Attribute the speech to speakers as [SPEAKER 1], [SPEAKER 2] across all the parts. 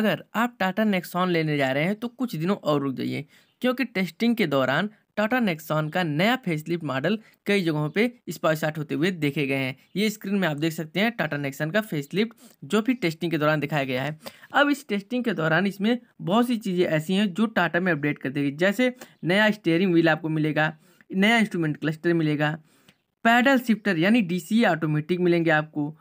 [SPEAKER 1] अगर आप टाटा नेक्सॉन लेने जा रहे हैं तो कुछ दिनों और रुक जाइए क्योंकि टेस्टिंग के दौरान टाटा नेक्सॉन का नया फेसलिफ्ट मॉडल कई जगहों पे स्पॉइसाट होते हुए देखे गए हैं ये स्क्रीन में आप देख सकते हैं टाटा नेक्सॉन का फेसलिफ्ट जो भी टेस्टिंग के दौरान दिखाया गया है अब इस टेस्टिंग के दौरान इसमें बहुत सी चीज़ें ऐसी हैं जो टाटा में अपडेट कर देगी जैसे नया स्टेयरिंग व्हील आपको मिलेगा नया इंस्ट्रूमेंट क्लस्टर मिलेगा पैडल शिफ्टर यानी डी ऑटोमेटिक e मिलेंगे आपको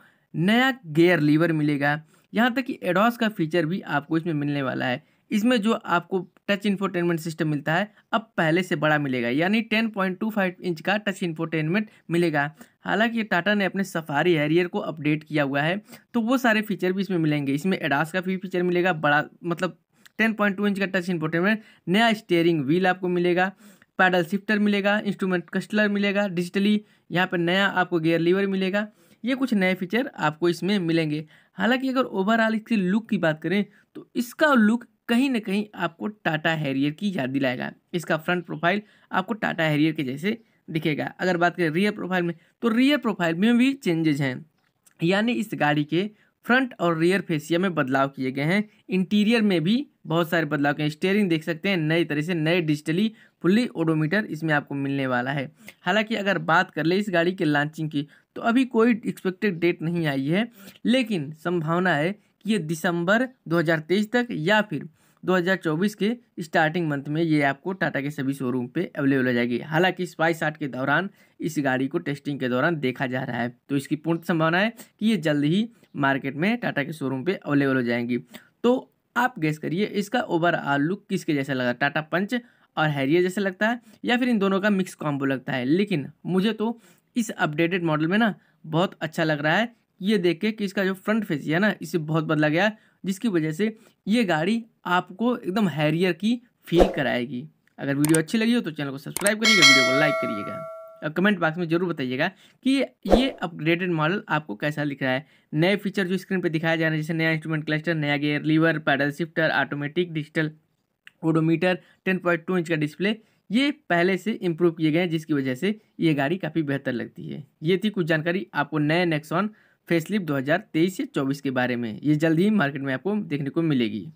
[SPEAKER 1] नया गेयर लीवर मिलेगा यहाँ तक कि एडवांस का फीचर भी आपको इसमें मिलने वाला है इसमें जो आपको टच इन्फोटेनमेंट सिस्टम मिलता है अब पहले से बड़ा मिलेगा यानी 10.25 इंच का टच इन्फोटेनमेंट मिलेगा हालांकि टाटा ने अपने सफारी हैरियर को अपडेट किया हुआ है तो वो सारे फीचर भी इसमें मिलेंगे इसमें एडास का भी फीचर मिलेगा बड़ा मतलब 10.2 इंच का टच इन्फोटेनमेंट नया स्टेयरिंग व्हील आपको मिलेगा पैडल शिफ्टर मिलेगा इंस्ट्रूमेंट कस्टलर मिलेगा डिजिटली यहाँ पर नया आपको गेयर लीवर मिलेगा ये कुछ नए फीचर आपको इसमें मिलेंगे हालांकि अगर ओवरऑल इसकी लुक की बात करें तो इसका लुक कहीं ना कहीं आपको टाटा हैरियर की याद दिलाएगा इसका फ्रंट प्रोफाइल आपको टाटा हैरियर के जैसे दिखेगा अगर बात करें रियर प्रोफाइल में तो रियर प्रोफाइल में भी चेंजेज हैं यानी इस गाड़ी के फ्रंट और रियर फेसिया में बदलाव किए गए हैं इंटीरियर में भी बहुत सारे बदलाव हैं स्टेयरिंग देख सकते हैं नए तरह से नए डिजिटली फुल्ली ओडोमीटर इसमें आपको मिलने वाला है हालांकि अगर बात कर ले इस गाड़ी के लॉन्चिंग की तो अभी कोई एक्सपेक्टेड डेट नहीं आई है लेकिन संभावना है कि ये दिसंबर 2023 तक या फिर 2024 के स्टार्टिंग मंथ में ये आपको टाटा के सभी शोरूम पे अवेलेबल हो जाएगी हालांकि स्पाइस आर्ट के दौरान इस गाड़ी को टेस्टिंग के दौरान देखा जा रहा है तो इसकी पूर्ण संभावना है कि ये जल्द ही मार्केट में टाटा के शोरूम पे अवेलेबल हो जाएंगी तो आप गैस करिए इसका ओवरऑल लुक किसके जैसा लगा टाटा पंच और हैरियर जैसा लगता है या फिर इन दोनों का मिक्स कॉम्बो लगता है लेकिन मुझे तो इस अपडेटेड मॉडल में ना बहुत अच्छा लग रहा है ये देख के कि इसका जो फ्रंट फेस है ना इसे बहुत बदला गया जिसकी वजह से ये गाड़ी आपको एकदम हैरियर की फील कराएगी अगर वीडियो अच्छी लगी हो तो चैनल को सब्सक्राइब करिएगा वीडियो को लाइक करिएगा कमेंट बॉक्स में जरूर बताइएगा कि ये अपग्रेडेड मॉडल आपको कैसा लिख रहा है नए फीचर जो स्क्रीन पर दिखाया जा रहा है जैसे नया इंस्ट्रूमेंट क्लस्टर नया gear lever paddle shifter automatic digital odometer 10.2 inch का डिस्प्ले ये पहले से इम्प्रूव किए गए हैं जिसकी वजह से ये गाड़ी काफ़ी बेहतर लगती है ये थी कुछ जानकारी आपको नए नेक्सॉन फेसलिप दो तेईस से चौबीस के बारे में ये जल्द ही मार्केट में आपको देखने को मिलेगी